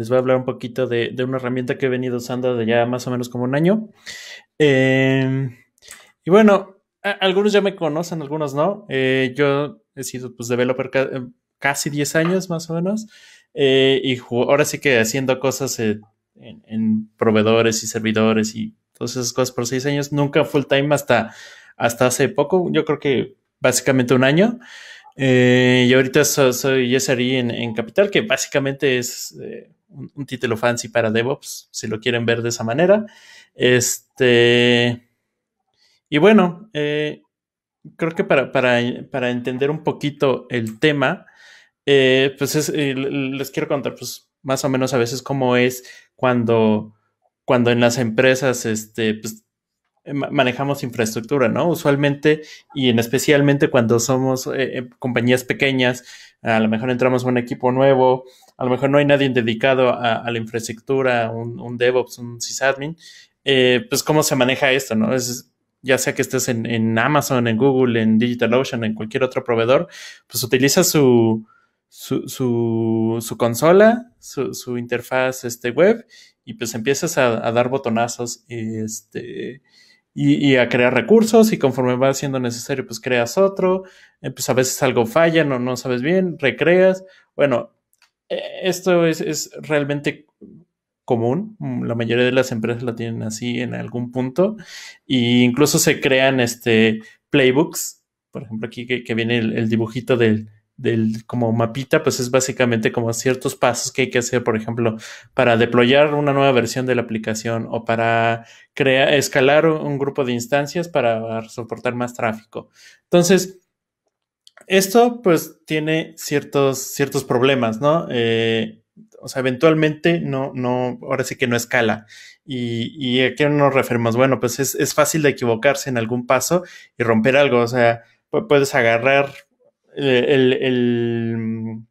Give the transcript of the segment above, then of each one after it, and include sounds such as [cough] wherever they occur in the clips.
les voy a hablar un poquito de, de, una herramienta que he venido usando de ya más o menos como un año. Em, y bueno, algunos ya me conocen, algunos no. Eh, yo he sido pues developer em, casi 10 años más o menos. Eh, y ahora sí que haciendo cosas eh, en, proveedores y servidores y todas esas cosas por 6 años, nunca full time hasta, hasta hace poco, yo creo que básicamente un año. y ahorita soy SRI en, en, Capital, que básicamente es un, título fancy para DevOps, si lo quieren ver de esa manera. Este, y bueno, eh, creo que para, para, para, entender un poquito el tema, eh, pues eh, les quiero contar, pues más o menos a veces cómo es cuando, cuando en las empresas este, pues, manejamos infraestructura, ¿no? Usualmente y en especialmente cuando somos compañías pequeñas, a lo mejor entramos a un equipo nuevo a lo mejor no hay nadie dedicado a, la infraestructura, un, DevOps, un sysadmin, eh, pues cómo se maneja esto, ¿no? Es, ya sea que estés en, Amazon, en Google, en DigitalOcean, en cualquier otro proveedor, pues utiliza su, su, consola, su, interfaz este, web y pues empiezas a, dar botonazos este, y, a crear recursos y conforme va siendo necesario, pues creas otro, eh, pues a veces algo falla, no, no sabes bien, recreas, bueno, eh, esto es, realmente común, mm, la mayoría de las empresas lo tienen así en algún punto, e incluso se crean este, playbooks, por ejemplo aquí que, viene el, dibujito del, como mapita, pues es básicamente como ciertos pasos que hay que hacer, por ejemplo, para deployar una nueva versión de la aplicación o para crear, escalar un grupo de instancias para soportar más tráfico. Entonces, esto pues tiene ciertos, ciertos problemas, ¿no? Eh, o sea, eventualmente no, no, ahora sí que no escala. Y, y aquí eh, nos referimos, bueno, pues es, es, fácil de equivocarse en algún paso y romper algo, o sea, puedes agarrar eh, el,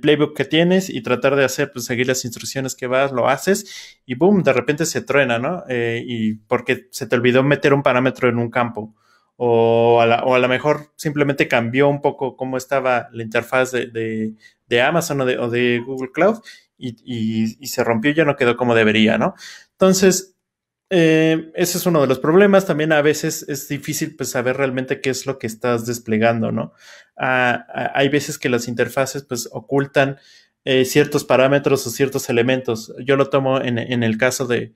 playbook que tienes y tratar de hacer, pues seguir las instrucciones que vas, lo haces y boom, de repente se truena, ¿no? y porque se te olvidó meter un parámetro en un campo o a, lo mejor simplemente cambió un poco cómo estaba la interfaz de, Amazon o de, Google Cloud y, se rompió, ya no quedó como debería, ¿no? Entonces, eh, ese es uno de los problemas. También a veces es difícil pues, saber realmente qué es lo que estás desplegando, ¿no? Ah, ah, hay veces que las interfaces pues ocultan eh, ciertos parámetros o ciertos elementos. Yo lo tomo en el caso de,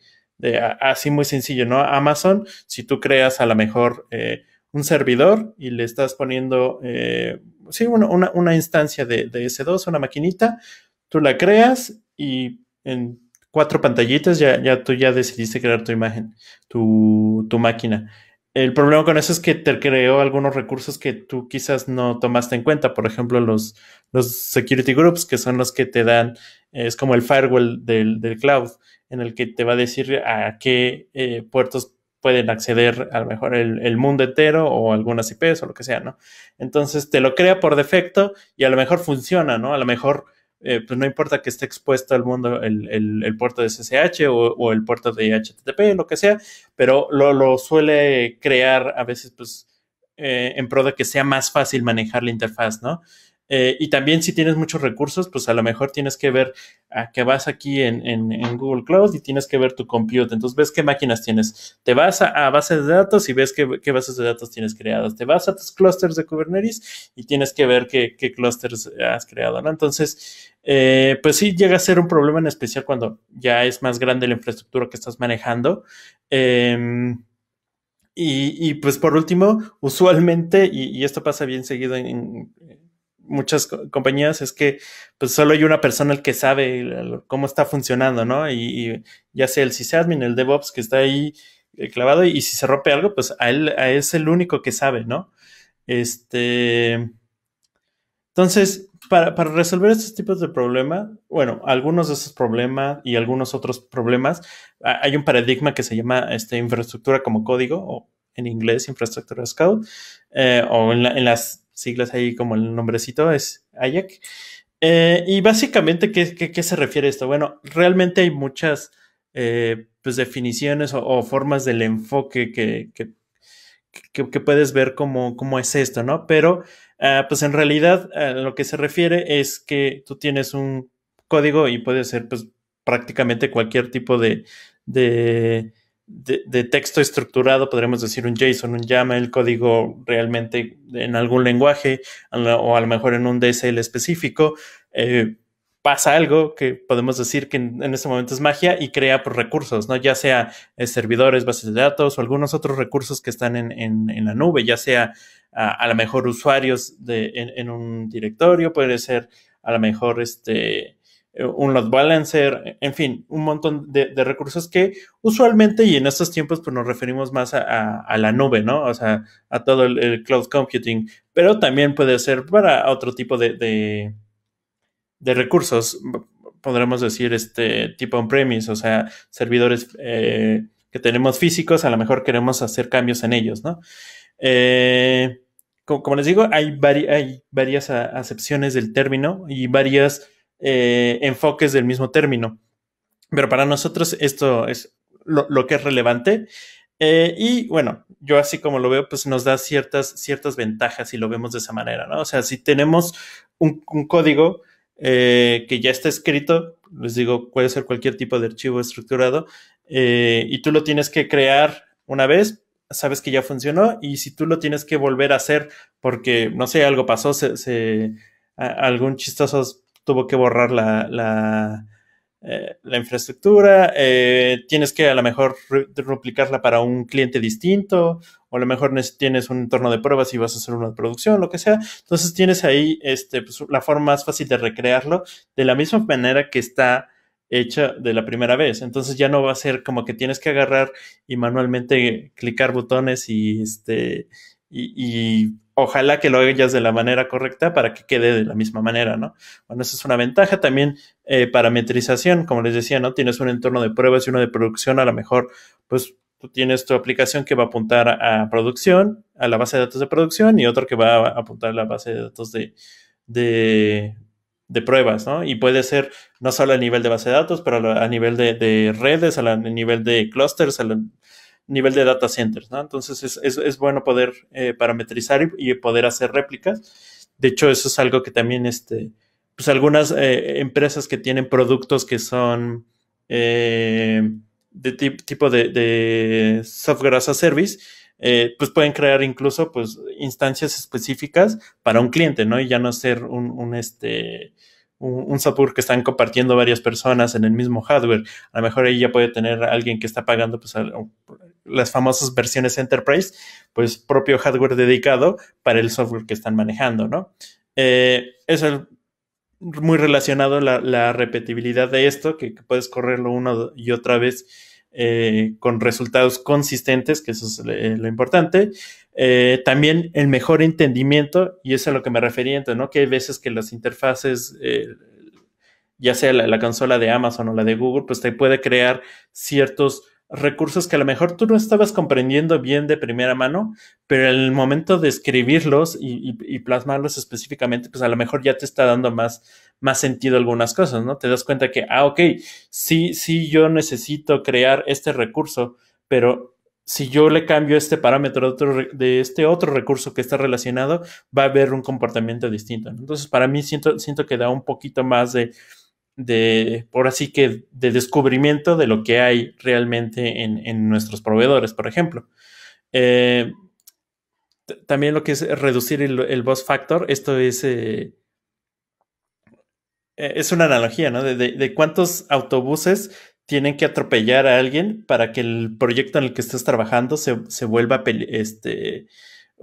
así muy sencillo, ¿no? Amazon, si tú creas a lo mejor eh, un servidor y le estás poniendo, eh, sí, una, instancia de, de, S2, una maquinita, tú la creas y en cuatro pantallitas ya, tú ya decidiste crear tu imagen, tu, máquina. El problema con eso es que te creó algunos recursos que tú quizás no tomaste en cuenta. Por ejemplo, los, los security groups, que son los que te dan, es como el firewall del, del cloud en el que te va a decir a qué eh, puertos pueden acceder a lo mejor el, mundo entero o algunas IPs o lo que sea, ¿no? Entonces te lo crea por defecto y a lo mejor funciona, ¿no? A lo mejor eh, pues no importa que esté expuesto al mundo el, puerto de SSH o, el puerto de HTTP, lo que sea, pero lo, lo suele crear a veces, pues, eh, en pro de que sea más fácil manejar la interfaz, ¿no? Eh, y también si tienes muchos recursos, pues a lo mejor tienes que ver a qué vas aquí en, Google Cloud y tienes que ver tu compute. Entonces ves qué máquinas tienes. Te vas a, bases de datos y ves qué, bases de datos tienes creadas. Te vas a tus clusters de Kubernetes y tienes que ver qué, qué clusters has creado. ¿no? Entonces, eh, pues sí llega a ser un problema en especial cuando ya es más grande la infraestructura que estás manejando. Em, y, pues por último, usualmente, y, esto pasa bien seguido en muchas compañías es que pues solo hay una persona el que sabe cómo está funcionando, ¿no? Y, ya sea el sysadmin, el DevOps que está ahí eh, clavado y, si se rompe algo, pues a él a es el único que sabe, ¿no? Este... Entonces, para, resolver estos tipos de problemas, bueno, algunos de esos problemas y algunos otros problemas, hay un paradigma que se llama este, infraestructura como código, o en inglés, infraestructura as code, eh, o en, las siglas ahí como el nombrecito es Hayek. Eh, y básicamente, ¿qué, ¿qué, se refiere esto? Bueno, realmente hay muchas eh, pues definiciones o, formas del enfoque que, que, puedes ver cómo, cómo, es esto, ¿no? Pero, ah, pues en realidad, lo que se refiere es que tú tienes un código y puede ser, pues, prácticamente cualquier tipo de, de de, texto estructurado, podríamos decir un JSON, un YAML, código realmente en algún lenguaje o a lo mejor en un DSL específico, eh, pasa algo que podemos decir que en, este momento es magia y crea por pues, recursos, ¿no? ya sea eh, servidores, bases de datos o algunos otros recursos que están en, en, la nube, ya sea a, lo mejor usuarios de, en, un directorio, puede ser a lo mejor este, eh, un load balancer, en fin, un montón de, recursos que usualmente y en estos tiempos pues nos referimos más a, la nube, ¿no? O sea, a todo el, cloud computing, pero también puede ser para otro tipo de, recursos, podremos decir, este tipo on-premise, o sea, servidores eh, que tenemos físicos, a lo mejor queremos hacer cambios en ellos, ¿no? Eh, como, les digo, hay varias acepciones del término y varias eh, enfoques del mismo término. Pero para nosotros esto es lo, que es relevante. Eh, y bueno, yo así como lo veo, pues nos da ciertas, ciertas ventajas si lo vemos de esa manera, ¿no? O sea, si tenemos un, código eh, que ya está escrito, les digo, puede ser cualquier tipo de archivo estructurado, y tú lo tienes que crear una vez, sabes que ya funcionó, y si tú lo tienes que volver a hacer porque, no sé, algo pasó, algún chistoso tuvo que borrar la, la, eh, infraestructura, eh, tienes que a lo mejor replicarla para un cliente distinto, o a lo mejor tienes un entorno de pruebas y vas a hacer una producción, lo que sea. Entonces tienes ahí este, pues, la forma más fácil de recrearlo de la misma manera que está hecha de la primera vez. Entonces ya no va a ser como que tienes que agarrar y manualmente clicar botones y este y, ojalá que lo hagas de la manera correcta para que quede de la misma manera, ¿no? Bueno, esa es una ventaja. También eh, parametrización, como les decía, ¿no? Tienes un entorno de pruebas y uno de producción, a lo mejor, pues tú tienes tu aplicación que va a apuntar a producción, a la base de datos de producción y otro que va a apuntar a la base de datos de, de, pruebas, ¿no? Y puede ser no solo a nivel de base de datos, pero a nivel de, redes, a, nivel de clusters, a nivel de data centers, ¿no? Entonces es, es, bueno poder eh, parametrizar y, poder hacer réplicas. De hecho, eso es algo que también, este, pues algunas eh, empresas que tienen productos que son eh, de tipo de, software as a service, pues pueden crear incluso pues instancias específicas para un cliente, ¿no? Y ya no ser un, un este, un software que están compartiendo varias personas en el mismo hardware. A lo mejor ahí ya puede tener alguien que está pagando pues, las famosas versiones Enterprise, pues propio hardware dedicado para el software que están manejando, ¿no? Eh, es muy relacionado la, repetibilidad de esto, que, puedes correrlo una y otra vez eh, con resultados consistentes, que eso es eh, lo importante. Eh, también el mejor entendimiento, y es a lo que me refería ¿no? Que hay veces que las interfaces, eh, ya sea la, consola de Amazon o la de Google, pues te puede crear ciertos recursos que a lo mejor tú no estabas comprendiendo bien de primera mano, pero en el momento de escribirlos y, plasmarlos específicamente, pues a lo mejor ya te está dando más, más sentido algunas cosas, ¿no? Te das cuenta que, ah, ok, sí, sí, yo necesito crear este recurso, pero si yo le cambio este parámetro de, este otro recurso que está relacionado, va a haber un comportamiento distinto. Entonces, para mí siento, siento que da un poquito más de, de, por así que, de descubrimiento de lo que hay realmente en, nuestros proveedores, por ejemplo. Eh, también lo que es reducir el, el boss factor, esto es... Eh, eh, es una analogía, ¿no? de, cuántos autobuses tienen que atropellar a alguien para que el proyecto en el que estás trabajando se, se vuelva este,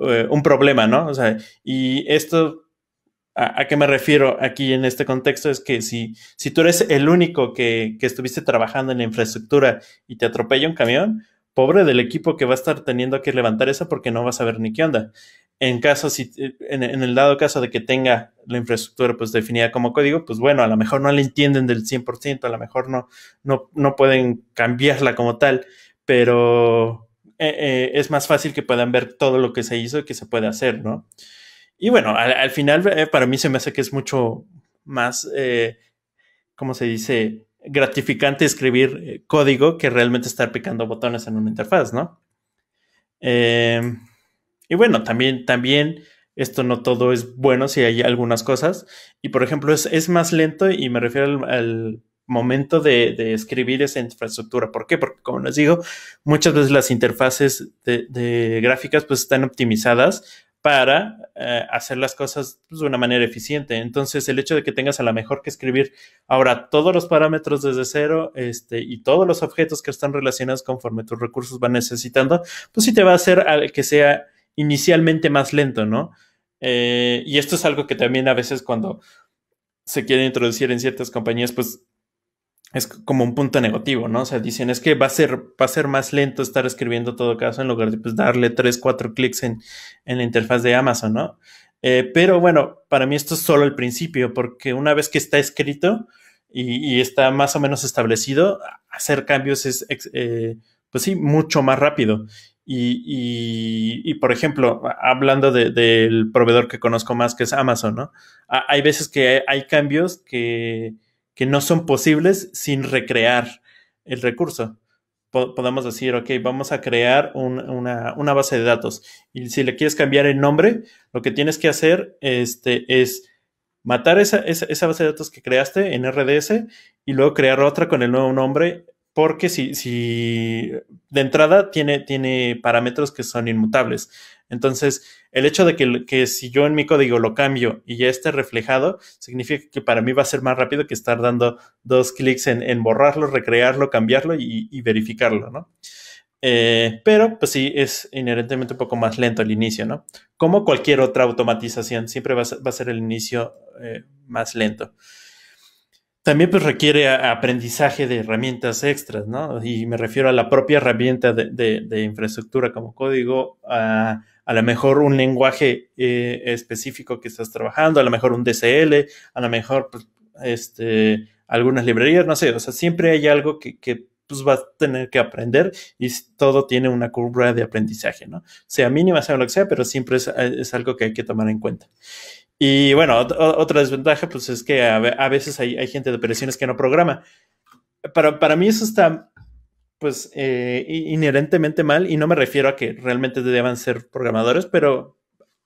eh, un problema, ¿no? O sea, y esto, a, qué me refiero aquí en este contexto? Es que si, si tú eres el único que, que estuviste trabajando en la infraestructura y te atropella un camión, pobre del equipo que va a estar teniendo que levantar eso porque no vas a ver ni qué onda en caso, si, eh, en, el dado caso de que tenga la infraestructura pues definida como código, pues bueno, a lo mejor no la entienden del 100%, a lo mejor no, no, no pueden cambiarla como tal, pero eh, eh, es más fácil que puedan ver todo lo que se hizo y que se puede hacer, ¿no? Y bueno, al, final para mí se me hace que es mucho más, ¿cómo se dice? gratificante escribir código que realmente estar picando botones en una interfaz, ¿no? Eh, y bueno, también, también esto no todo es bueno si hay algunas cosas. Y por ejemplo, es, más lento y me refiero al, momento de, escribir esa infraestructura. ¿Por qué? Porque como les digo, muchas veces las interfaces de, gráficas pues están optimizadas para eh, hacer las cosas pues, de una manera eficiente. Entonces, el hecho de que tengas a la mejor que escribir ahora todos los parámetros desde cero este, y todos los objetos que están relacionados conforme tus recursos van necesitando, pues sí te va a hacer que sea inicialmente más lento, ¿no? Eh, y esto es algo que también a veces cuando se quiere introducir en ciertas compañías, pues es como un punto negativo, ¿no? O sea, dicen es que va a ser, va a ser más lento estar escribiendo todo caso en lugar de pues, darle 3, 4 clics en, la interfaz de Amazon, ¿no? Eh, pero bueno, para mí esto es solo el principio, porque una vez que está escrito y, está más o menos establecido, hacer cambios es, eh, pues sí, mucho más rápido. Y, por ejemplo, hablando del proveedor que conozco más, que es Amazon, ¿no? hay veces que hay, cambios que, que, no son posibles sin recrear el recurso. podemos decir, ok, vamos a crear una, base de datos. Y si le quieres cambiar el nombre, lo que tienes que hacer este, es matar esa base de datos que creaste en RDS y luego crear otra con el nuevo nombre porque si, de entrada tiene, tiene parámetros que son inmutables. Entonces, el hecho de que, si yo en mi código lo cambio y ya esté reflejado, significa que para mí va a ser más rápido que estar dando dos clics en, borrarlo, recrearlo, cambiarlo y, verificarlo, ¿no? Eh, pero, pues sí, es inherentemente un poco más lento el inicio, ¿no? Como cualquier otra automatización, siempre va a ser, el inicio eh, más lento. También pues requiere aprendizaje de herramientas extras, ¿no? Y me refiero a la propia herramienta de, infraestructura como código, a, a lo mejor un lenguaje eh, específico que estás trabajando, a lo mejor un DCL, a lo mejor pues, este, algunas librerías, no sé, o sea, siempre hay algo que, pues, vas a tener que aprender y todo tiene una curva de aprendizaje, ¿no? Sea mínima, sea lo que sea, pero siempre es, es algo que hay que tomar en cuenta. Y bueno, otra desventaja pues es que a, veces hay, gente de operaciones que no programa. Para, para mí eso está pues eh, inherentemente mal y no me refiero a que realmente deban ser programadores, pero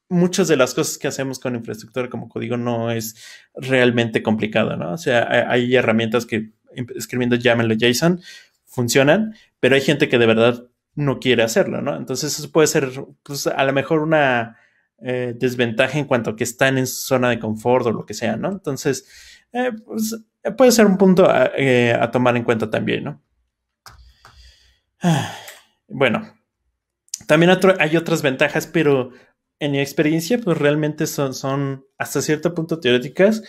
muchas de las cosas que hacemos con infraestructura como código no es realmente complicado, ¿no? O sea, hay, herramientas que em-, escribiendo llámenlo JSON funcionan, pero hay gente que de verdad no quiere hacerlo, ¿no? Entonces eso puede ser, pues a lo mejor una eh, desventaja en cuanto a que están en su zona de confort o lo que sea, ¿no? Entonces, eh, pues, eh, puede ser un punto a, tomar en cuenta también, ¿no? [sighs] Bueno, también hay otras ventajas, pero en mi experiencia, pues realmente son, hasta cierto punto teóricas,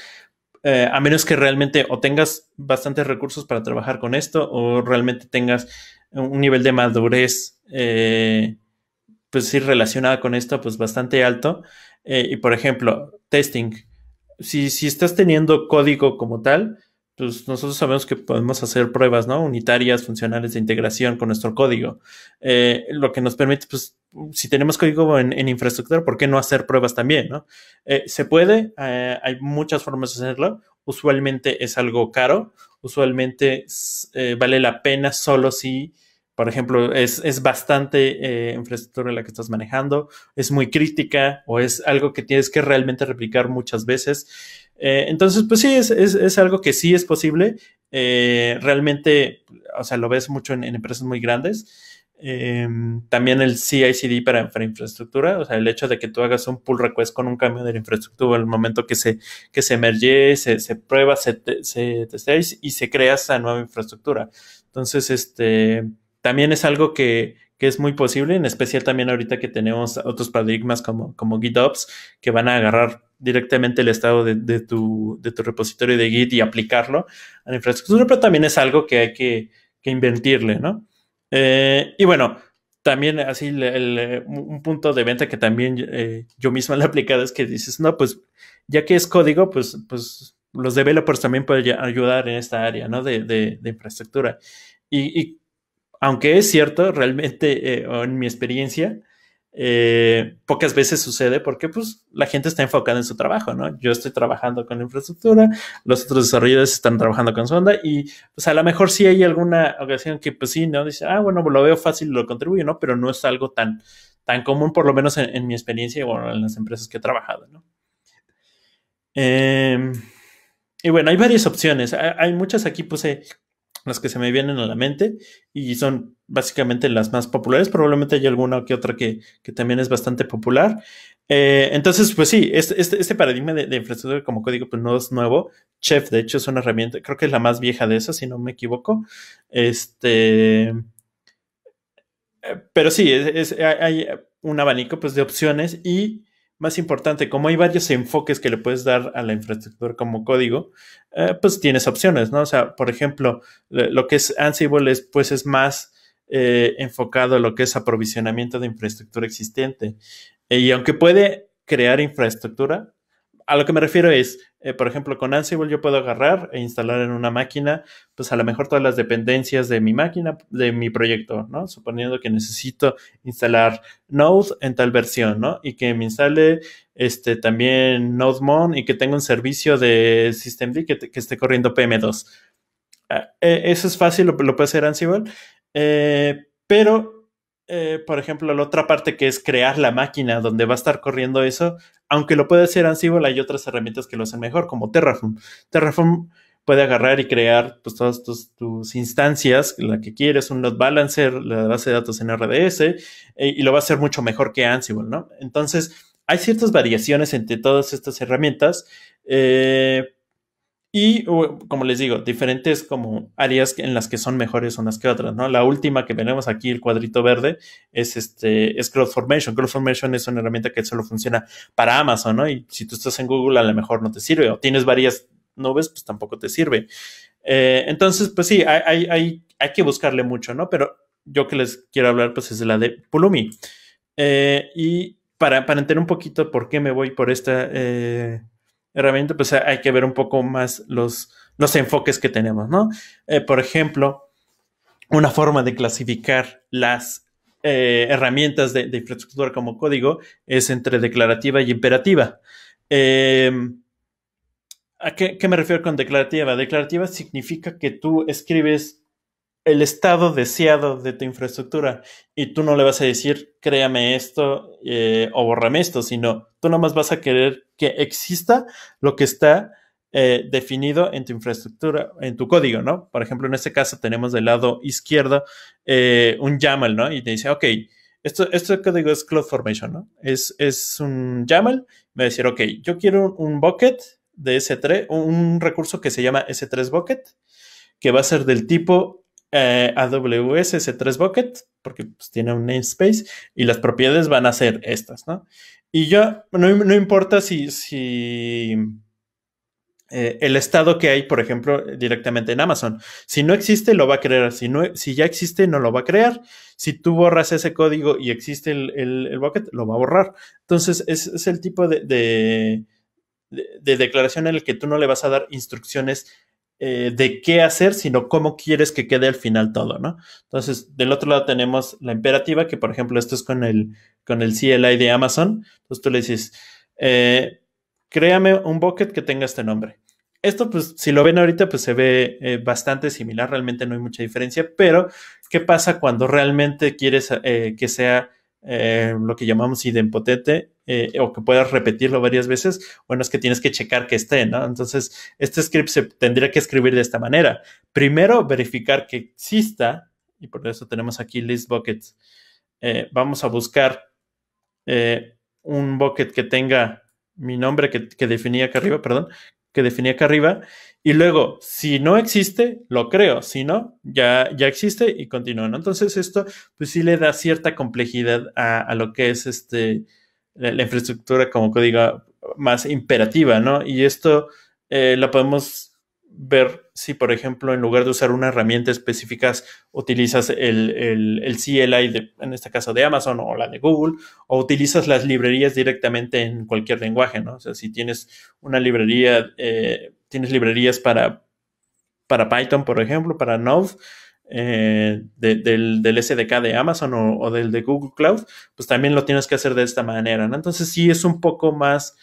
a menos que realmente o tengas bastantes recursos para trabajar con esto o realmente tengas un nivel de madurez pues sí relacionada con esto, pues bastante alto. Eh, y por ejemplo, testing. Si, si estás teniendo código como tal, pues nosotros sabemos que podemos hacer pruebas, ¿no? Unitarias, funcionales de integración con nuestro código. Eh, lo que nos permite, pues, si tenemos código en, infraestructura, ¿por qué no hacer pruebas también, ¿no? Eh, se puede, hay muchas formas de hacerlo. Usualmente es algo caro, usualmente vale la pena solo si por ejemplo, es, es bastante eh, infraestructura la que estás manejando, es muy crítica o es algo que tienes que realmente replicar muchas veces. Eh, entonces, pues sí, es, algo que sí es posible. Eh, realmente, o sea, lo ves mucho en, empresas muy grandes. Em, también el CICD para, para, infraestructura, o sea, el hecho de que tú hagas un pull request con un cambio de la infraestructura, al momento que se, que se emerge, se, prueba, se, se testéis y se crea esa nueva infraestructura. Entonces, este, también es algo que, es muy posible, en especial también ahorita que tenemos otros paradigmas como, como GitOps, que van a agarrar directamente el estado de, de, tu, repositorio de Git y aplicarlo a la infraestructura, pero también es algo que hay que, que invertirle, ¿no? Eh, y bueno, también así un punto de venta que también eh, yo mismo le he aplicado es que dices, no, pues ya que es código, pues, pues los developers también pueden ayudar en esta área, ¿no? De, de, infraestructura. y aunque es cierto, realmente, eh, en mi experiencia, eh, pocas veces sucede porque pues, la gente está enfocada en su trabajo, ¿no? Yo estoy trabajando con infraestructura, los otros desarrolladores están trabajando con sonda y pues a lo mejor sí hay alguna ocasión que pues sí, ¿no? Dice, ah, bueno, lo veo fácil, lo contribuyo, ¿no? Pero no es algo tan, tan común, por lo menos en, mi experiencia o en las empresas que he trabajado, ¿no? Em, y bueno, hay varias opciones, hay, muchas, aquí puse eh, las que se me vienen a la mente y son básicamente las más populares. Probablemente hay alguna que otra que, también es bastante popular. Eh, entonces, pues sí, este, este, este paradigma de, infraestructura como código pues no es nuevo. Chef, de hecho, es una herramienta, creo que es la más vieja de esas, si no me equivoco. Este, eh, pero sí, hay un abanico pues, de opciones y más importante, como hay varios enfoques que le puedes dar a la infraestructura como código, eh, pues tienes opciones, ¿no? O sea, por ejemplo, lo que es Ansible es, pues es más eh, enfocado a lo que es aprovisionamiento de infraestructura existente. Eh, y aunque puede crear infraestructura, a lo que me refiero es, eh, por ejemplo, con Ansible yo puedo agarrar e instalar en una máquina, pues a lo mejor todas las dependencias de mi máquina, de mi proyecto, ¿no? Suponiendo que necesito instalar Node en tal versión, ¿no? Y que me instale este, también NodeMon y que tenga un servicio de Systemd que, esté corriendo PM2. Ah, eh, eso es fácil, lo, puede hacer Ansible. Eh, pero por ejemplo, la otra parte que es crear la máquina donde va a estar corriendo eso, aunque lo puede hacer Ansible, hay otras herramientas que lo hacen mejor, como Terraform. Terraform puede agarrar y crear pues, todas tus, instancias, la que quieres, un load balancer, la base de datos en RDS, e, y lo va a hacer mucho mejor que Ansible, ¿no? Entonces, hay ciertas variaciones entre todas estas herramientas, eh, y como les digo, diferentes como áreas en las que son mejores unas que otras, ¿no? La última que tenemos aquí, el cuadrito verde, es este, es CrowdFormation. CrowdFormation es una herramienta que solo funciona para Amazon, ¿no? Y si tú estás en Google, a lo mejor no te sirve, o tienes varias nubes, pues tampoco te sirve. Eh, entonces, pues sí, hay, hay, hay, hay, que buscarle mucho, ¿no? Pero yo que les quiero hablar, pues es de la de Pulumi. Eh, y para, para entender un poquito por qué me voy por esta, eh, herramienta, pues hay que ver un poco más los, los enfoques que tenemos, ¿no? Eh, por ejemplo, una forma de clasificar las eh, herramientas de, infraestructura como código es entre declarativa y imperativa. Em, ¿A qué, qué, me refiero con declarativa? Declarativa significa que tú escribes el estado deseado de tu infraestructura y tú no le vas a decir, créame esto eh, o borrame esto, sino tú nomás vas a querer que exista lo que está eh, definido en tu infraestructura, en tu código, ¿no? Por ejemplo, en este caso tenemos del lado izquierdo eh, un YAML, ¿no? Y te dice, ok, esto, este código es CloudFormation, ¿no? Es, es un YAML, me va a decir, ok, yo quiero un bucket de S3, un recurso que se llama S3 bucket, que va a ser del tipo eh, AWS S3 Bucket, porque pues, tiene un namespace, y las propiedades van a ser estas, ¿no? Y yo, no, importa si, eh, el estado que hay, por ejemplo, directamente en Amazon. Si no existe, lo va a crear. Si, no, si ya existe, no lo va a crear. Si tú borras ese código y existe el, bucket, lo va a borrar. Entonces, es, es el tipo de, de declaración en el que tú no le vas a dar instrucciones eh, de qué hacer, sino cómo quieres que quede al final todo, ¿no? Entonces, del otro lado tenemos la imperativa, que por ejemplo esto es con el, con el CLI de Amazon. Entonces tú le dices, eh, créame un bucket que tenga este nombre. Esto, pues, si lo ven ahorita, pues se ve eh, bastante similar, realmente no hay mucha diferencia, pero ¿qué pasa cuando realmente quieres que sea lo que llamamos idempotente eh, o que puedas repetirlo varias veces, bueno, es que tienes que checar que esté, ¿no? Entonces, este script se tendría que escribir de esta manera. Primero, verificar que exista, y por eso tenemos aquí list buckets. Eh, vamos a buscar eh, un bucket que tenga mi nombre que, que definí acá arriba, perdón, que definía acá arriba. Y luego, si no existe, lo creo. Si no, ya, ya existe y continúa. ¿no? Entonces, esto pues sí le da cierta complejidad a, a lo que es este la, infraestructura como código más imperativa, ¿no? Y esto lo eh, la podemos ver si, por ejemplo, en lugar de usar una herramienta específica, utilizas el, CLI, en este caso de Amazon o la de Google, o utilizas las librerías directamente en cualquier lenguaje, ¿no? O sea, si tienes una librería, eh, tienes librerías para, para Python, por ejemplo, para Node, eh, del, SDK de Amazon o, del de Google Cloud, pues también lo tienes que hacer de esta manera, ¿no? Entonces sí es un poco más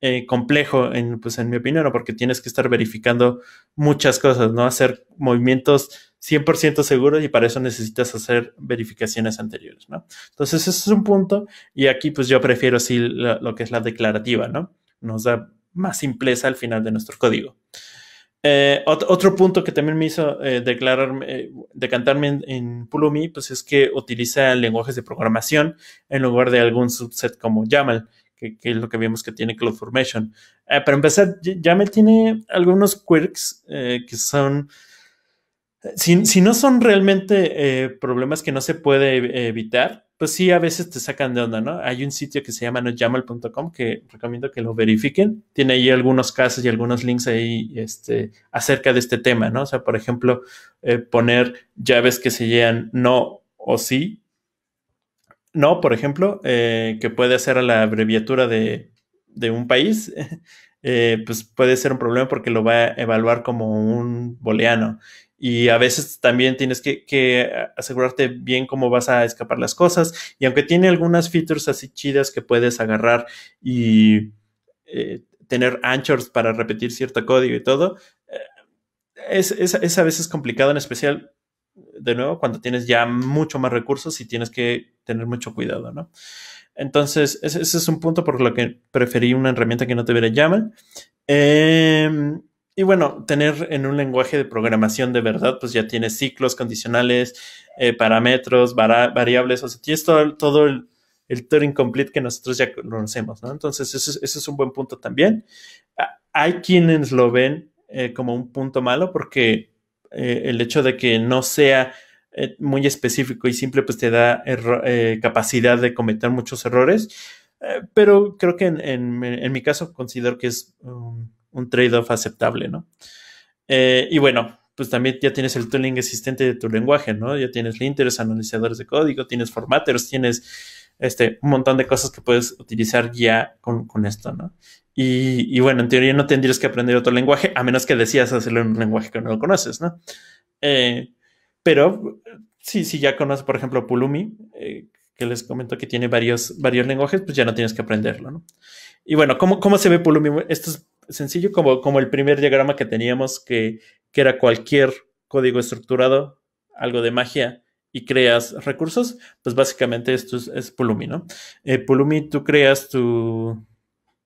eh, complejo, en, pues en mi opinión, porque tienes que estar verificando muchas cosas, ¿no? Hacer movimientos 100% seguros y para eso necesitas hacer verificaciones anteriores, ¿no? Entonces ese es un punto y aquí pues yo prefiero sí lo, lo que es la declarativa, ¿no? Nos da más simpleza al final de nuestro código. Eh, otro punto que también me hizo eh, declararme, eh, decantarme en, Pulumi, pues es que utiliza lenguajes de programación en lugar de algún subset como YAML, que, es lo que vimos que tiene CloudFormation. para empezar, YAML tiene algunos quirks que son, si, si, no son realmente problemas que no se puede evitar, pues sí, a veces te sacan de onda, ¿no? Hay un sitio que se llama noyamal.com que recomiendo que lo verifiquen. Tiene ahí algunos casos y algunos links ahí este, acerca de este tema, ¿no? O sea, por ejemplo, eh, poner llaves que se llegan no o sí. No, por ejemplo, eh, que puede ser la abreviatura de, de un país. Eh, pues puede ser un problema porque lo va a evaluar como un booleano. Y a veces también tienes que, asegurarte bien cómo vas a escapar las cosas. Y aunque tiene algunas features así chidas que puedes agarrar y eh, tener anchors para repetir cierto código y todo, eh, es, es, a veces complicado, en especial de nuevo, cuando tienes ya mucho más recursos y tienes que tener mucho cuidado, ¿no? Entonces, ese, es un punto por lo que preferí una herramienta que no te viera llamado. Em, y bueno, tener en un lenguaje de programación de verdad, pues ya tienes ciclos condicionales, eh, parámetros, variables, o sea, tienes todo, el, Turing Complete que nosotros ya conocemos, ¿no? Entonces, ese es, un buen punto también. Hay quienes lo ven eh, como un punto malo porque eh, el hecho de que no sea eh, muy específico y simple, pues te da eh, capacidad de cometer muchos errores. pero creo que en, en, mi caso considero que es un trade-off aceptable, ¿no? y bueno, pues también ya tienes el tooling existente de tu lenguaje, ¿no? Ya tienes linters, analizadores de código, tienes formatters, tienes este, un montón de cosas que puedes utilizar ya con, esto, ¿no? Y, bueno, en teoría no tendrías que aprender otro lenguaje, a menos que decías hacerlo en un lenguaje que no lo conoces, ¿no? Eh, pero sí, si ya conoces, por ejemplo, Pulumi, eh, que les comento que tiene varios, varios lenguajes, pues ya no tienes que aprenderlo, ¿no? Y bueno, ¿cómo, se ve Pulumi? Esto es sencillo, como, como el primer diagrama que teníamos, que, que era cualquier código estructurado, algo de magia, y creas recursos, pues básicamente esto es, Pulumi, ¿no? Eh, Pulumi, tú creas tu,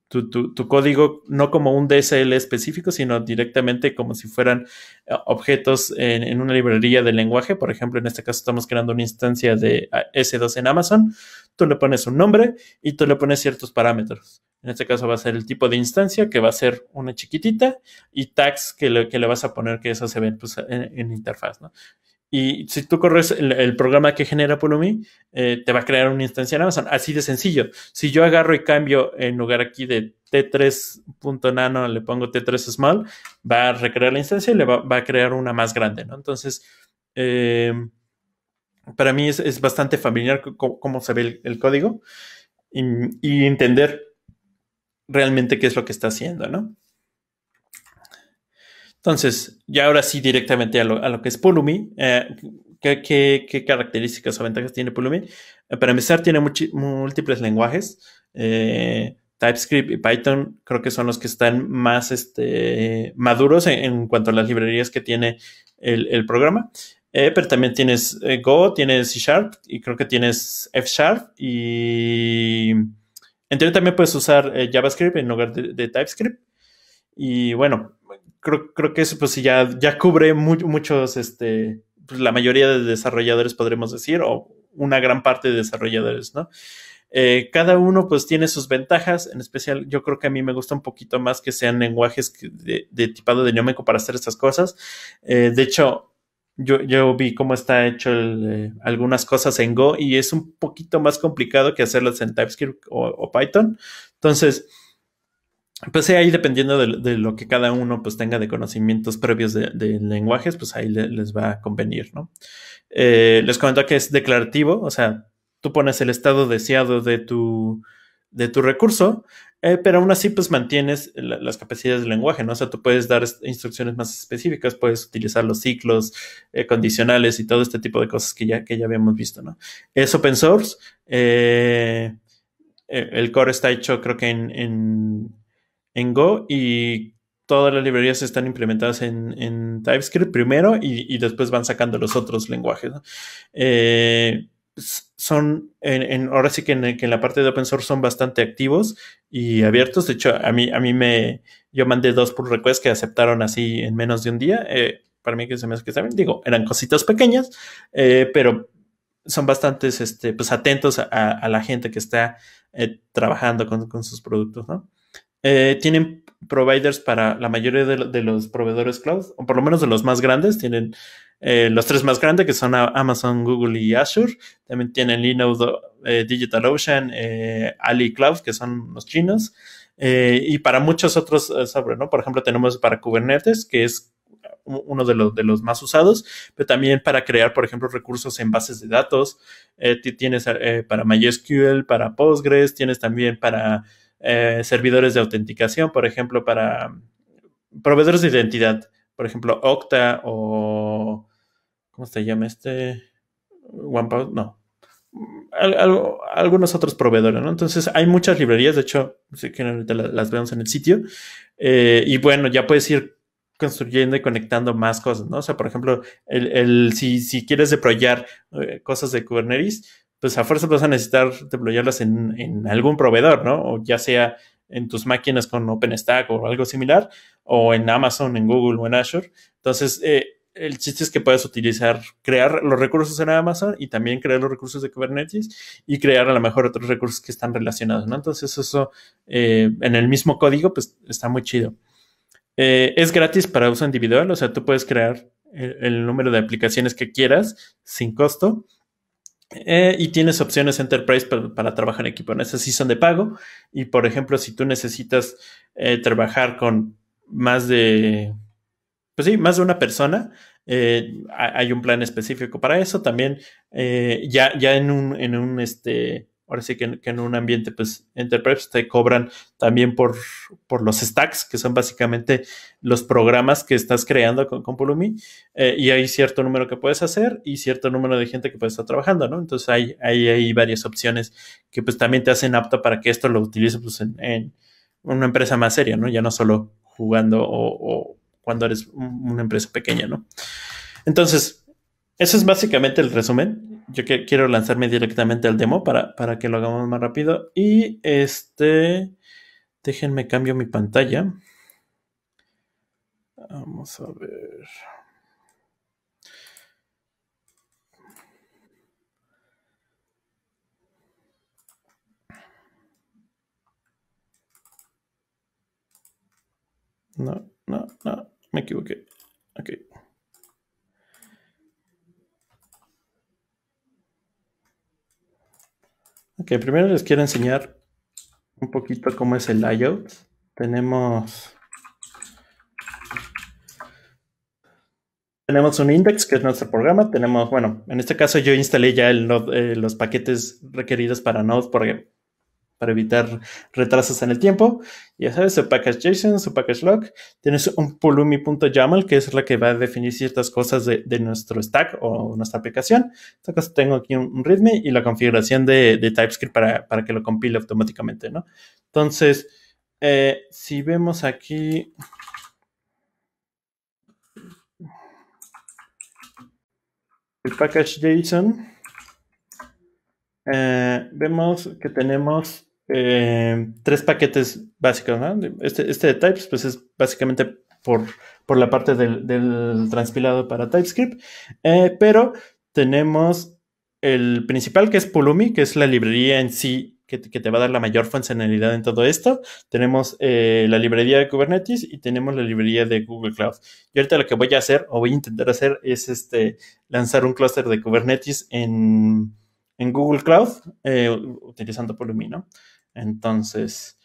tu, código no como un DSL específico, sino directamente como si fueran eh, objetos en, una librería de lenguaje. Por ejemplo, en este caso estamos creando una instancia de ah, S2 en Amazon. Tú le pones un nombre y tú le pones ciertos parámetros. En este caso va a ser el tipo de instancia, que va a ser una chiquitita, y tags que le, que le vas a poner que eso se ve pues, en, en interfaz, ¿no? Y si tú corres el, programa que genera Pulumi, eh, te va a crear una instancia en Amazon. Así de sencillo. Si yo agarro y cambio en lugar aquí de T3.nano, le pongo T3 Small, va a recrear la instancia y le va, a crear una más grande, ¿no? Entonces, eh, para mí es, bastante familiar cómo, se ve el, código y, y, entender realmente qué es lo que está haciendo, ¿no? Entonces, ya ahora sí directamente a lo, a lo que es Pulumi. Eh, ¿qué, características o ventajas tiene Pulumi? Eh, para empezar, tiene múltiples lenguajes. Eh, TypeScript y Python creo que son los que están más este, maduros en, cuanto a las librerías que tiene el, programa. pero también tienes Go, tienes C Sharp y creo que tienes F Sharp y... En teoría también puedes usar JavaScript en lugar de TypeScript. Y bueno, creo, que eso pues ya, ya cubre muchos, este, pues, la mayoría de desarrolladores podremos decir, o una gran parte de desarrolladores, ¿no? Eh, cada uno pues tiene sus ventajas, en especial yo creo que a mí me gusta un poquito más que sean lenguajes de, tipado de tipado para hacer estas cosas. Eh, de hecho, yo, yo, vi cómo está hecho eh, algunas cosas en Go y es un poquito más complicado que hacerlas en TypeScript o Python. Entonces, pues ahí dependiendo de, lo que cada uno pues tenga de conocimientos previos de, lenguajes, pues ahí les va a convenir, ¿no? Eh, les comento que es declarativo, o sea, tú pones el estado deseado de tu, de tu recurso, eh, pero aún así pues mantienes las capacidades del lenguaje, ¿no? O sea, tú puedes dar instrucciones más específicas, puedes utilizar los ciclos eh, condicionales y todo este tipo de cosas que ya, que ya habíamos visto, ¿no? Es open source, el core está hecho creo que en en Go y todas las librerías están implementadas en, TypeScript primero y, después van sacando los otros lenguajes. Eh, son, en, ahora sí que en, la parte de open source son bastante activos y abiertos. De hecho, a mí, a mí me, yo mandé dos pull requests que aceptaron así en menos de un día. Eh, para mí que se me hace que saben, digo, eran cositas pequeñas, eh, pero son bastantes, este, pues atentos a, la gente que está trabajando con, con sus productos, ¿no? Eh, tienen providers para la mayoría de, los proveedores cloud, o por lo menos de los más grandes. Tienen eh, los tres más grandes, que son Amazon, Google y Azure. También tienen Linux, eh, DigitalOcean, AliCloud que son los chinos. y para muchos otros sobre, ¿no? Por ejemplo, tenemos para Kubernetes, que es uno de los, de los más usados, pero también para crear, por ejemplo, recursos en bases de datos. tienes para MySQL, para Postgres, tienes también para eh, servidores de autenticación, por ejemplo, para proveedores de identidad, por ejemplo, Okta o... ¿Cómo se llama este? OnePassword, no. algunos otros proveedores, ¿no? Entonces hay muchas librerías, de hecho, si quieren las vemos en el sitio. Eh, y bueno, ya puedes ir construyendo y conectando más cosas, ¿no? O sea, por ejemplo, el, si, quieres deployar eh, cosas de Kubernetes, pues a fuerza vas a necesitar deployarlas en, algún proveedor, ¿no? O ya sea en tus máquinas con OpenStack o algo similar, o en Amazon, en Google o en Azure. Entonces, eh, el chiste es que puedes utilizar, crear los recursos en Amazon y también crear los recursos de Kubernetes y crear a lo mejor otros recursos que están relacionados, ¿no? Entonces eso eh, en el mismo código, pues está muy chido. Eh, es gratis para uso individual, o sea, tú puedes crear el número de aplicaciones que quieras sin costo eh, y tienes opciones Enterprise para, trabajar en equipo. esas sí son de pago. Y por ejemplo, si tú necesitas eh, trabajar con más de. Pues sí, más de una persona. Eh, hay un plan específico para eso. También ya, ya en un, en un este ahora sí que, en, un ambiente, pues, enterprise te cobran también por, los stacks, que son básicamente los programas que estás creando con, con Pulumi, eh, y hay cierto número que puedes hacer y cierto número de gente que puedes estar trabajando, ¿no? Entonces hay, hay varias opciones que pues también te hacen apto para que esto lo utilices pues, en, una empresa más seria, ¿no? Ya no solo jugando o, cuando eres una empresa pequeña, ¿no? Entonces, eso es básicamente el resumen yo quiero lanzarme directamente al demo para, para que lo hagamos más rápido. Y este, déjenme cambio mi pantalla. Vamos a ver. No, no, no, me equivoqué. Ok, Ok, primero les quiero enseñar un poquito cómo es el layout. Tenemos Tenemos un index que es nuestro programa. Tenemos, bueno, en este caso yo instalé ya el eh, los paquetes requeridos para Node porque para evitar retrasos en el tiempo. Ya sabes, su package JSON, su package log. Tienes un pulumi.yaml, que es la que va a definir ciertas cosas de, nuestro stack o nuestra aplicación. En este caso, tengo aquí un, readme y la configuración de, TypeScript para, que lo compile automáticamente, ¿no? Entonces, eh, si vemos aquí... El package JSON. Eh, vemos que tenemos eh, tres paquetes básicos, ¿no? Este, este de types, pues es básicamente por, por la parte del, transpilado para TypeScript, eh, pero tenemos el principal que es Pulumi, que es la librería en sí que te, va a dar la mayor funcionalidad en todo esto. Tenemos eh, la librería de Kubernetes y tenemos la librería de Google Cloud. Y ahorita lo que voy a hacer o voy a intentar hacer es este, lanzar un clúster de Kubernetes en, en Google Cloud utilizando Pulumi, ¿no? Entonces,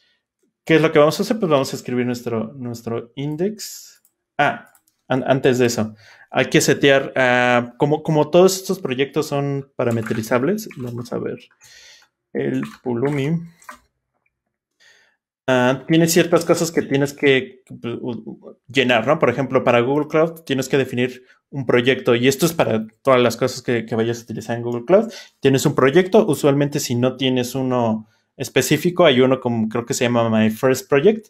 ¿qué es lo que vamos a hacer? Pues vamos a escribir nuestro, nuestro index. Ah, antes de eso, hay que setear, ah, como, como todos estos proyectos son parametrizables, vamos a ver el Pulumi. Ah, tiene ciertas cosas que tienes que pues, llenar, ¿no? Por ejemplo, para Google Cloud tienes que definir un proyecto y esto es para todas las cosas que vayas a utilizar en Google Cloud. Tienes un proyecto, usualmente si no tienes uno específico. Hay uno como creo que se llama My First Project.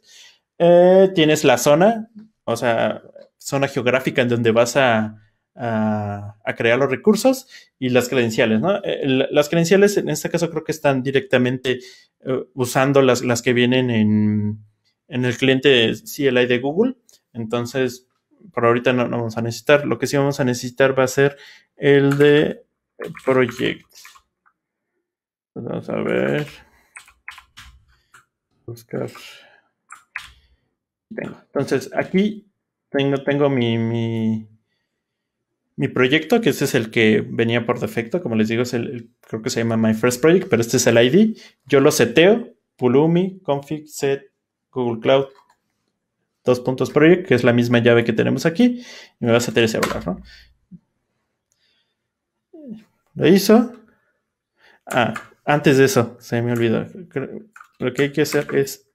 Eh, tienes la zona, o sea, zona geográfica en donde vas a, crear los recursos y las credenciales, eh, las credenciales en este caso creo que están directamente eh, usando las, las, que vienen en, el cliente CLI de Google. Entonces, por ahorita no, no, vamos a necesitar. Lo que sí vamos a necesitar va a ser el de Project. Vamos a ver buscar. Entonces, aquí tengo, mi, mi, proyecto, que ese es el que venía por defecto, como les digo, es el, creo que se llama My First Project, pero este es el ID. Yo lo seteo, pulumi, config, set, Google Cloud, dos puntos project, que es la misma llave que tenemos aquí, y me va a setear ese valor, ¿no? Lo hizo. Ah, antes de eso, se me olvidó lo que hay que hacer es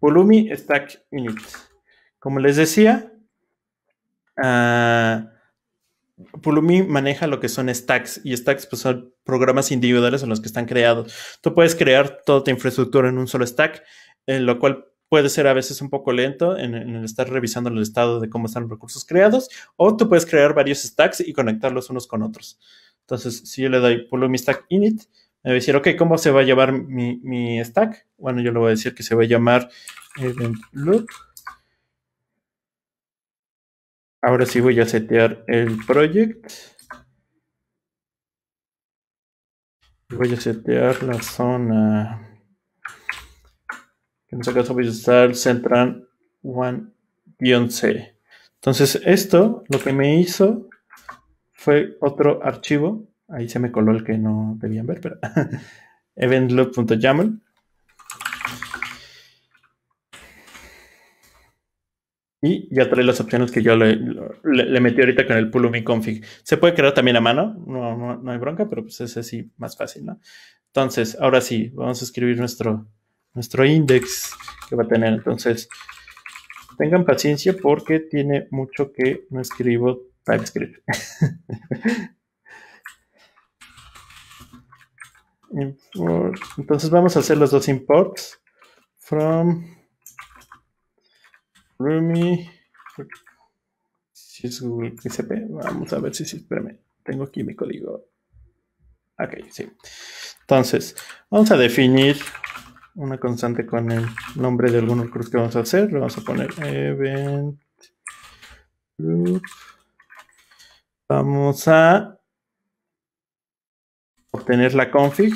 Pulumi eh, Stack Init. Como les decía, Pulumi eh, maneja lo que son stacks y stacks pues, son programas individuales en los que están creados. Tú puedes crear toda tu infraestructura en un solo stack, en lo cual puede ser a veces un poco lento en, en, estar revisando el estado de cómo están los recursos creados, o tú puedes crear varios stacks y conectarlos unos con otros. Entonces, si yo le doy Pulumi Stack Init, me a decir, ok, ¿cómo se va a llevar mi, mi, stack? Bueno, yo le voy a decir que se va a llamar event loop. Ahora sí voy a setear el project. Voy a setear la zona. En este caso voy a usar central 1-c. Entonces esto lo que me hizo fue otro archivo Ahí se me coló el que no debían ver, pero [laughs] eventloop.yaml. Y ya trae las opciones que yo le, metí ahorita con el pulumi config. Se puede crear también a mano, no, no, hay bronca, pero pues es así más fácil, ¿no? Entonces, ahora sí, vamos a escribir nuestro, nuestro index que va a tener. Entonces, tengan paciencia porque tiene mucho que no escribo TypeScript. [laughs] Import. Entonces vamos a hacer los dos imports. From Rumi. Si es Google Vamos a ver si Espérame. Tengo aquí mi código. Ok, sí. Entonces, vamos a definir una constante con el nombre de algunos cruz que vamos a hacer. Le vamos a poner event group. Vamos a obtener la config.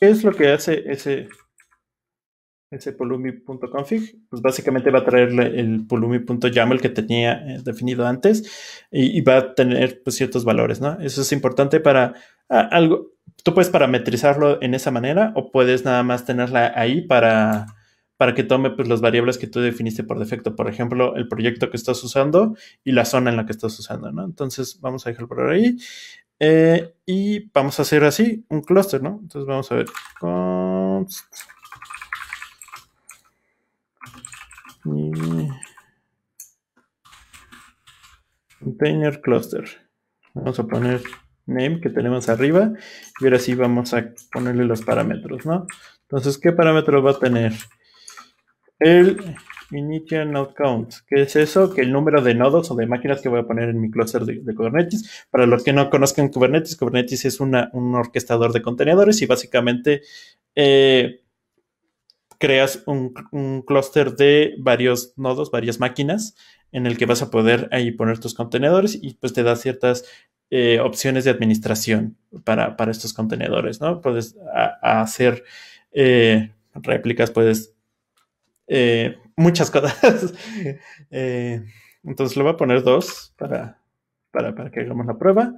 ¿Qué es lo que hace ese ese polumi.config, pues básicamente va a traerle el polumi.yaml que tenía eh, definido antes y, va a tener pues, ciertos valores, ¿no? Eso es importante para algo, tú puedes parametrizarlo en esa manera o puedes nada más tenerla ahí para, para que tome pues, las variables que tú definiste por defecto, por ejemplo, el proyecto que estás usando y la zona en la que estás usando, ¿no? Entonces vamos a dejarlo por ahí eh, y vamos a hacer así un cluster ¿no? Entonces vamos a ver. Const container cluster. Vamos a poner name que tenemos arriba y ahora sí vamos a ponerle los parámetros, ¿no? Entonces, ¿qué parámetros va a tener? El initial node count. ¿Qué es eso? Que el número de nodos o de máquinas que voy a poner en mi cluster de, Kubernetes. Para los que no conozcan Kubernetes, Kubernetes es un orquestador de contenedores y básicamente eh, creas un, clúster de varios nodos, varias máquinas, en el que vas a poder ahí poner tus contenedores y pues te da ciertas eh, opciones de administración para, estos contenedores, ¿no? Puedes hacer eh, réplicas, puedes eh, muchas cosas. [laughs] entonces le voy a poner dos para, para, que hagamos la prueba.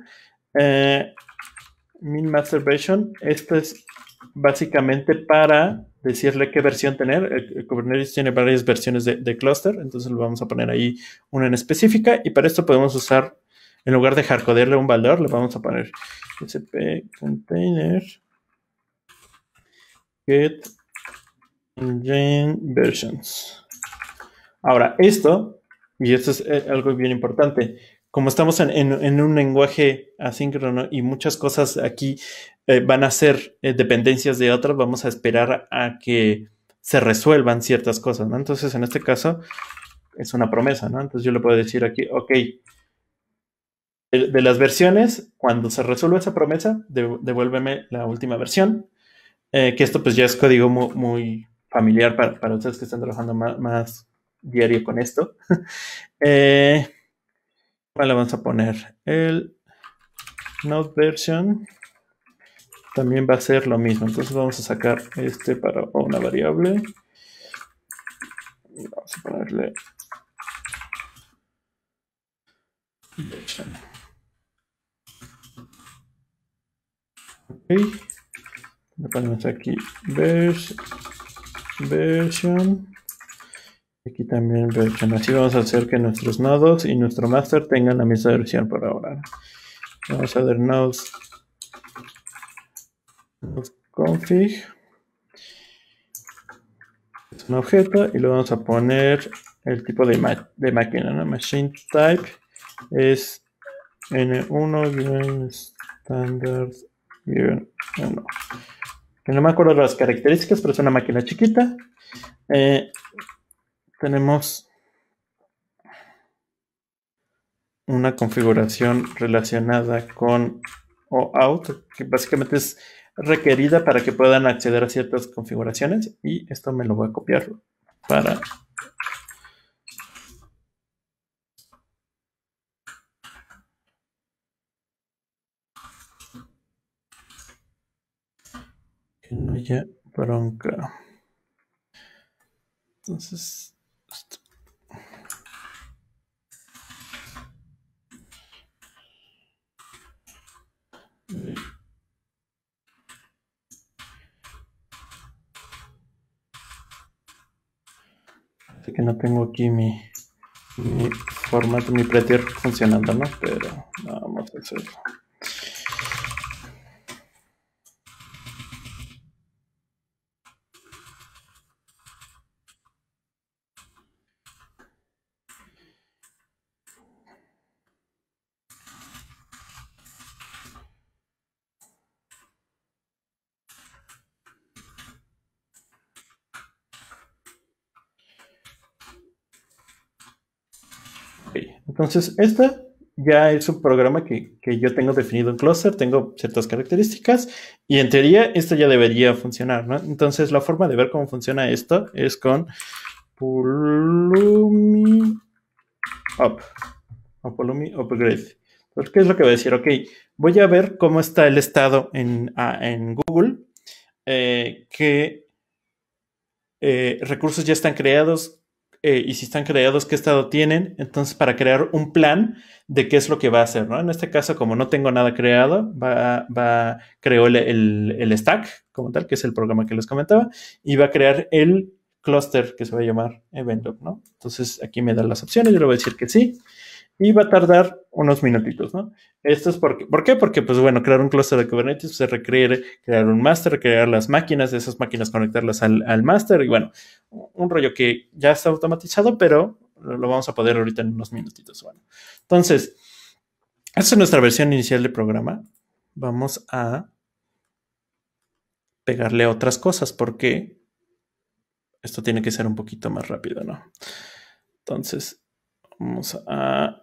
min esto es básicamente para decirle qué versión tener. Eh, eh, Kubernetes tiene varias versiones de, cluster, entonces le vamos a poner ahí una en específica y para esto podemos usar, en lugar de hardcodearle un valor, le vamos a poner sp container get engine versions. Ahora, esto, y esto es eh, algo bien importante, como estamos en, un lenguaje asíncrono y muchas cosas aquí eh, van a ser eh, dependencias de otras, vamos a esperar a que se resuelvan ciertas cosas, Entonces, en este caso, es una promesa, ¿no? Entonces yo le puedo decir aquí, ok, de, las versiones, cuando se resuelva esa promesa, devuélveme la última versión, eh, que esto pues ya es código muy, familiar para, ustedes que están trabajando más, diario con esto. [laughs] eh, le vamos a poner el node version también va a ser lo mismo entonces vamos a sacar este para una variable vamos a ponerle version ok le ponemos aquí version Aquí también Así vamos a hacer que nuestros nodos y nuestro master tengan la misma versión por ahora. Vamos a ver nodes, config. Es un objeto y le vamos a poner el tipo de, de máquina, Machine type es N1 standard 1 no. no me acuerdo las características, pero es una máquina chiquita. Eh, tenemos una configuración relacionada con OAuth, que básicamente es requerida para que puedan acceder a ciertas configuraciones y esto me lo voy a copiar para que no haya bronca entonces Así que no tengo aquí mi, formato, mi pretier funcionando, ¿no? Pero vamos a hacerlo. Entonces, este ya es un programa que, yo tengo definido en cluster, tengo ciertas características y en teoría esto ya debería funcionar, ¿no? Entonces, la forma de ver cómo funciona esto es con Pulumi Up o Pulumi Upgrade. ¿qué es lo que voy a decir? Ok, voy a ver cómo está el estado en, ah, Google, eh, qué eh, recursos ya están creados, eh, y si están creados, qué estado tienen, entonces para crear un plan de qué es lo que va a hacer, ¿no? En este caso, como no tengo nada creado, va, va creó el, stack como tal, que es el programa que les comentaba, y va a crear el cluster que se va a llamar event ¿no? Entonces aquí me dan las opciones, yo le voy a decir que sí y va a tardar unos minutitos, ¿no? Esto es porque, ¿por qué? Porque, pues bueno, crear un cluster de Kubernetes se pues, requiere crear un master, crear las máquinas, esas máquinas conectarlas al, al master y bueno, un rollo que ya está automatizado, pero lo, vamos a poder ahorita en unos minutitos, bueno. Entonces, esta es nuestra versión inicial del programa. Vamos a pegarle otras cosas porque esto tiene que ser un poquito más rápido, ¿no? Entonces, vamos a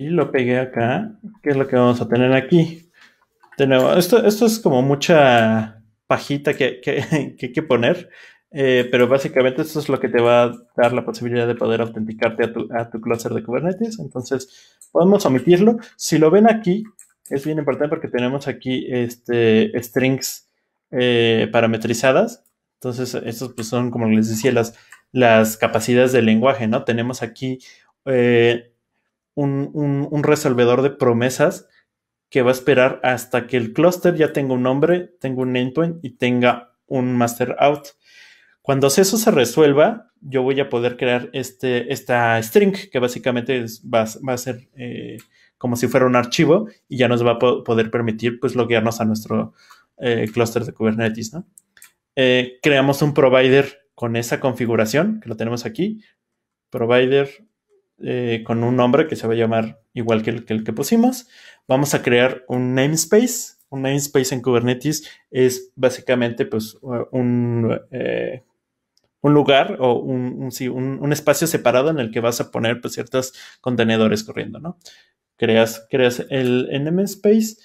y lo pegué acá, que es lo que vamos a tener aquí. De esto, esto es como mucha pajita que, [laughs] hay que poner, eh, pero básicamente esto es lo que te va a dar la posibilidad de poder autenticarte a tu, cluster de Kubernetes. Entonces, podemos omitirlo. Si lo ven aquí, es bien importante porque tenemos aquí este, strings eh, parametrizadas. Entonces, estos pues, son, como les decía, las, las capacidades del lenguaje, ¿no? Tenemos aquí eh, un, resolvedor de promesas que va a esperar hasta que el cluster ya tenga un nombre, tenga un endpoint y tenga un master out. Cuando eso se resuelva, yo voy a poder crear este, esta string que básicamente va, a ser eh, como si fuera un archivo y ya nos va a poder permitir pues loguearnos a nuestro eh, cluster de Kubernetes. ¿no? Eh, creamos un provider con esa configuración que lo tenemos aquí, provider eh, con un nombre que se va a llamar igual que el, que pusimos. Vamos a crear un namespace. Un namespace en Kubernetes es básicamente pues, eh, un, eh, un lugar o un, espacio separado en el que vas a poner pues, ciertos contenedores corriendo, ¿no? Creas, creas el namespace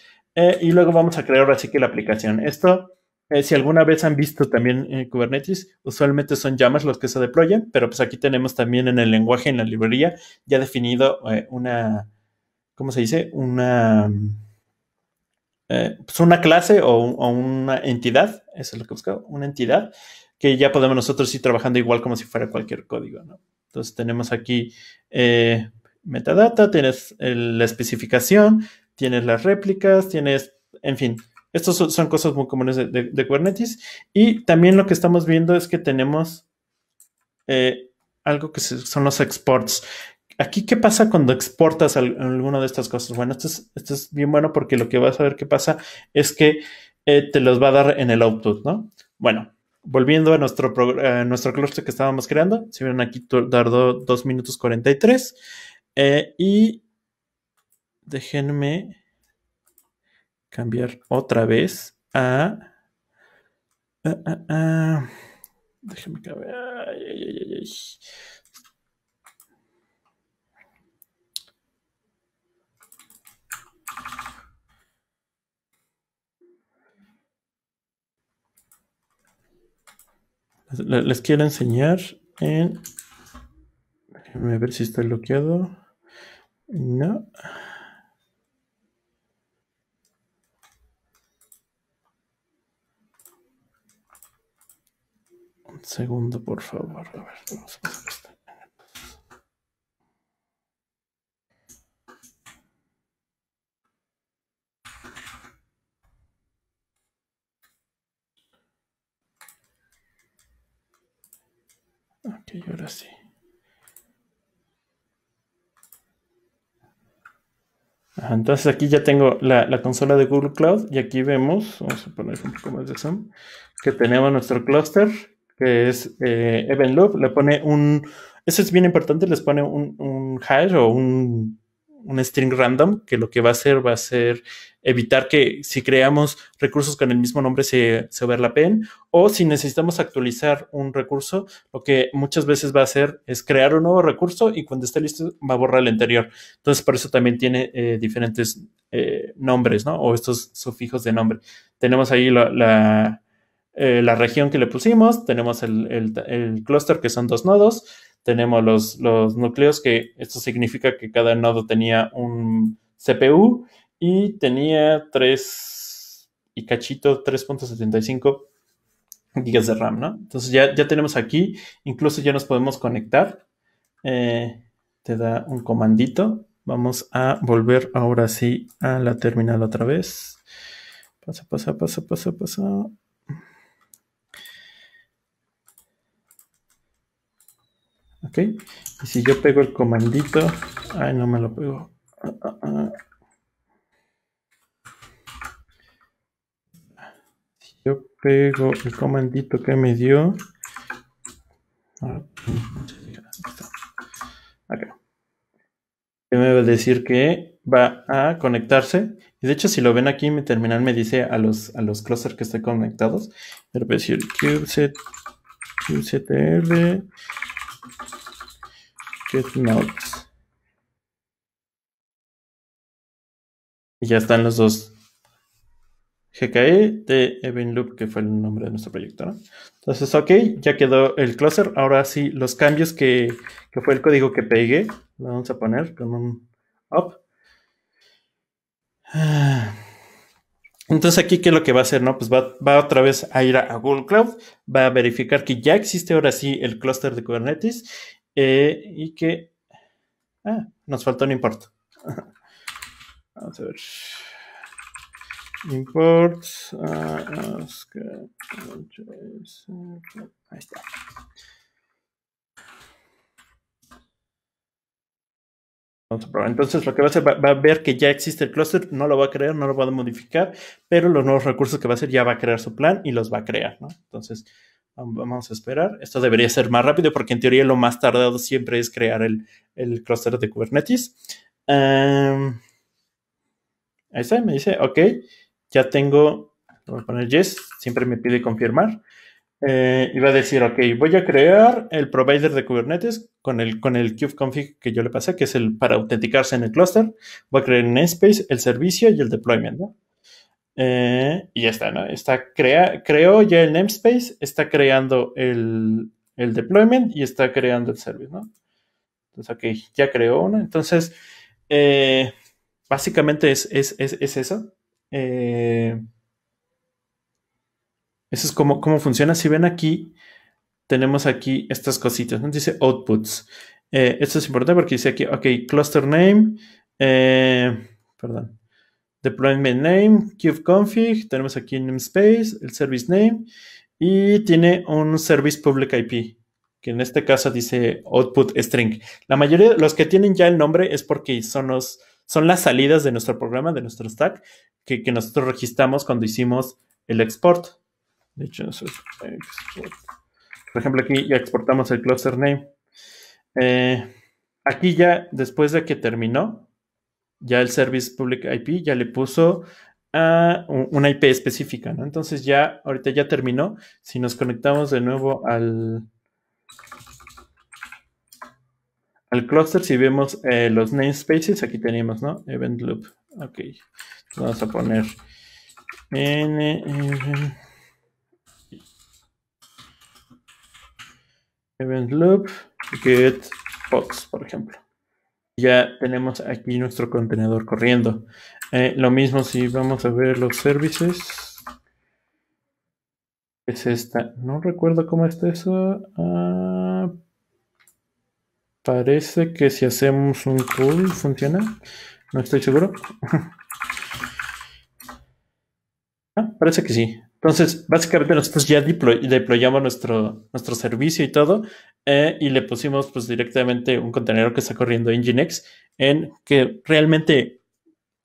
y luego vamos a crear sí que la aplicación. Esto eh, si alguna vez han visto también eh, Kubernetes, usualmente son llamas los que se deployen, pero pues aquí tenemos también en el lenguaje, en la librería, ya definido eh, una, ¿cómo se dice? Una, pues una clase o, una entidad, eso es lo que buscaba, una entidad que ya podemos nosotros ir trabajando igual como si fuera cualquier código, Entonces tenemos aquí metadata, tienes la especificación, tienes las réplicas, tienes, en fin, estas son cosas muy comunes de, Kubernetes. Y también lo que estamos viendo es que tenemos eh, algo que son los exports. Aquí, ¿qué pasa cuando exportas alguna de estas cosas? Bueno, esto es, bien bueno porque lo que vas a ver qué pasa es que eh, te los va a dar en el output, ¿no? Bueno, volviendo a nuestro, nuestro cluster que estábamos creando, si ven aquí tardó 2 minutos 43. Eh, y déjenme cambiar otra vez a... les quiero enseñar en... ver si está bloqueado. No. segundo, por favor. A ver, vamos a esto. Ok, ahora sí. Ah, entonces aquí ya tengo la, la, consola de Google Cloud y aquí vemos, vamos a poner un poco más de zoom, que tenemos nuestro clúster que es eh, Event Loop, le pone un, eso es bien importante, les pone un, hash o un, string random, que lo que va a hacer va a ser evitar que si creamos recursos con el mismo nombre se, se pen o si necesitamos actualizar un recurso, lo que muchas veces va a hacer es crear un nuevo recurso y cuando esté listo va a borrar el anterior. Entonces, por eso también tiene eh, diferentes eh, nombres, ¿no? O estos sufijos de nombre. Tenemos ahí la eh, la región que le pusimos, tenemos el, el, clúster que son dos nodos, tenemos los, los núcleos que esto significa que cada nodo tenía un CPU y tenía 3 y cachito 3.75 gigas de RAM, ¿no? Entonces ya, ya tenemos aquí, incluso ya nos podemos conectar. Eh, te da un comandito. Vamos a volver ahora sí a la terminal otra vez. Pasa, pasa, pasa, pasa, pasa. ¿Ok? Y si yo pego el comandito... Ay, no me lo pego. Si yo pego el comandito que me dio... Ah, me va a decir que va a conectarse. Y de hecho, si lo ven aquí, mi terminal me dice a los, a los clusters que están conectados. Pero decir pues, kubectl GetNotes. Y ya están los dos. GKE de Event Loop, que fue el nombre de nuestro proyecto. Entonces, ok, ya quedó el cluster. Ahora sí, los cambios que, fue el código que pegué, lo vamos a poner con un up. Ah. Entonces aquí, ¿qué es lo que va a hacer? No? Pues va, va, otra vez a ir a, Google Cloud, va a verificar que ya existe ahora sí el cluster de Kubernetes eh, y que... Ah, nos faltó un import. [laughs] Vamos a ver. Import. Ah, ahí está. Entonces lo que va a hacer va, a ver que ya existe el cluster, no lo va a crear, no lo va a modificar, pero los nuevos recursos que va a hacer ya va a crear su plan y los va a crear, ¿no? Entonces, Vamos a esperar. Esto debería ser más rápido porque en teoría lo más tardado siempre es crear el, el clúster de Kubernetes. Em, ahí está, me dice, ok, ya tengo, voy a poner yes, siempre me pide confirmar. Y eh, iba a decir, ok, voy a crear el provider de Kubernetes con el, con el kubeconfig que yo le pasé, que es el para autenticarse en el clúster. Voy a crear en namespace, el servicio y el deployment, ¿no? Eh, y ya está, ¿no? Está crea creó ya el namespace, está creando el, deployment y está creando el service, ¿no? Entonces, ok, ya creó uno. Entonces, eh, básicamente es, eso. Eh, eso es cómo como, funciona. Si ven aquí, tenemos aquí estas cositas, ¿no? Dice outputs. esto es importante porque dice aquí, ok, cluster name, perdón, deployment name, kubeconfig, tenemos aquí en namespace, el service name y tiene un service public IP que en este caso dice output string. La mayoría de los que tienen ya el nombre es porque son, son las salidas de nuestro programa, de nuestro stack, que, nosotros registramos cuando hicimos el export. De hecho, por ejemplo, aquí ya exportamos el cluster name. Eh, aquí ya, después de que terminó, ya el Service Public IP ya le puso a ah, una IP específica, ¿no? Entonces ya, ahorita ya terminó. Si nos conectamos de nuevo al, al cluster, si vemos eh, los namespaces, aquí tenemos, ¿no? Event loop. Ok. Vamos a poner n, event loop get pods, por ejemplo ya tenemos aquí nuestro contenedor corriendo. Eh, lo mismo si vamos a ver los services. Es esta. No recuerdo cómo está eso. Ah, parece que si hacemos un pull funciona. No estoy seguro. [laughs] Ah, parece que sí. Entonces, básicamente nosotros ya deployamos nuestro, nuestro servicio y todo, eh, y le pusimos pues directamente un contenedor que está corriendo Nginx, en que realmente,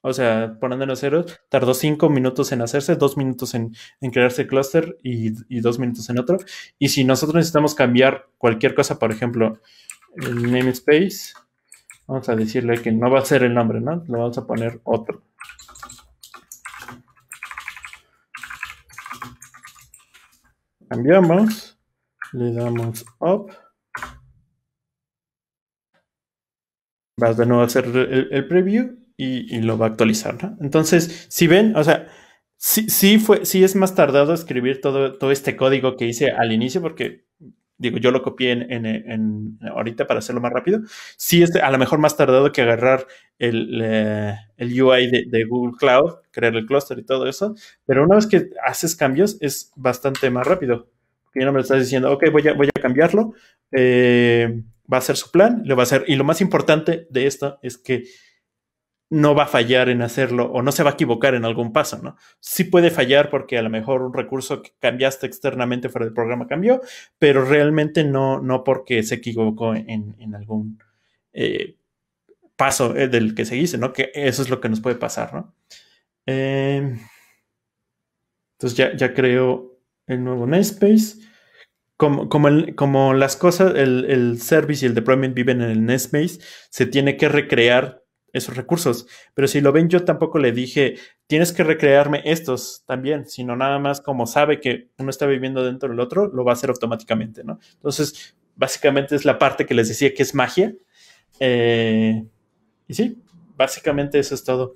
o sea, poniéndolo a cero, tardó cinco minutos en hacerse, dos minutos en, crearse el cluster y, y, dos minutos en otro. Y si nosotros necesitamos cambiar cualquier cosa, por ejemplo, el namespace, vamos a decirle que no va a ser el nombre, ¿no? Le vamos a poner otro. cambiamos, le damos up. Vas de nuevo a hacer el, preview y, lo va a actualizar, Entonces, si ven, o sea, sí, fue, es más tardado escribir todo, todo este código que hice al inicio porque digo, yo lo copié en, ahorita para hacerlo más rápido. Sí, este a lo mejor más tardado que agarrar el, UI de, Google Cloud, crear el clúster y todo eso, pero una vez que haces cambios es bastante más rápido. Porque ya no me lo estás diciendo, ok, voy a, voy a cambiarlo, eh, va a ser su plan, lo va a hacer. Y lo más importante de esto es que no va a fallar en hacerlo o no se va a equivocar en algún paso, ¿no? Sí puede fallar porque a lo mejor un recurso que cambiaste externamente fuera del programa cambió, pero realmente no, no porque se equivocó en, algún eh, paso eh, del que se dice, ¿no? Que eso es lo que nos puede pasar, ¿no? Em, entonces ya, creo el nuevo namespace. Como, las cosas, el, el, service y el deployment viven en el namespace, se tiene que recrear esos recursos. Pero si lo ven, yo tampoco le dije, tienes que recrearme estos también, sino nada más como sabe que uno está viviendo dentro del otro, lo va a hacer automáticamente, ¿no? Entonces, básicamente es la parte que les decía que es magia. Eh, y sí, básicamente eso es todo.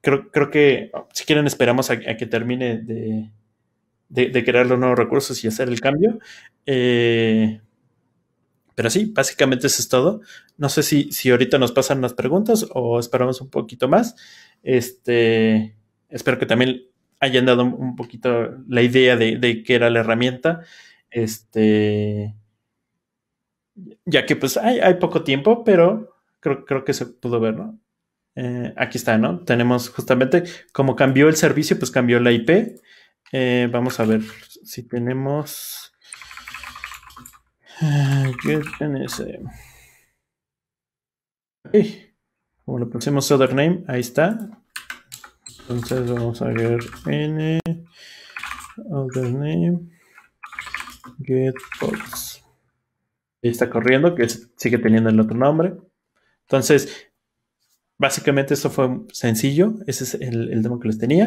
Creo, creo que, si quieren, esperamos a, que termine de, de, crear los nuevos recursos y hacer el cambio. Eh, pero sí, básicamente eso es todo. No sé si, si ahorita nos pasan las preguntas o esperamos un poquito más. Este, espero que también hayan dado un poquito la idea de, de qué era la herramienta. Este, ya que pues hay, hay poco tiempo, pero creo, creo que se pudo ver, ¿no? Eh, aquí está, ¿no? Tenemos justamente como cambió el servicio, pues cambió la IP. Eh, vamos a ver si tenemos. Get ah, NS. Ok, Como le pusimos other name, ahí está. Entonces vamos a ver n other name get pods. Ahí está corriendo, que sigue teniendo el otro nombre. Entonces, básicamente esto fue sencillo. Ese es el, el demo que les tenía.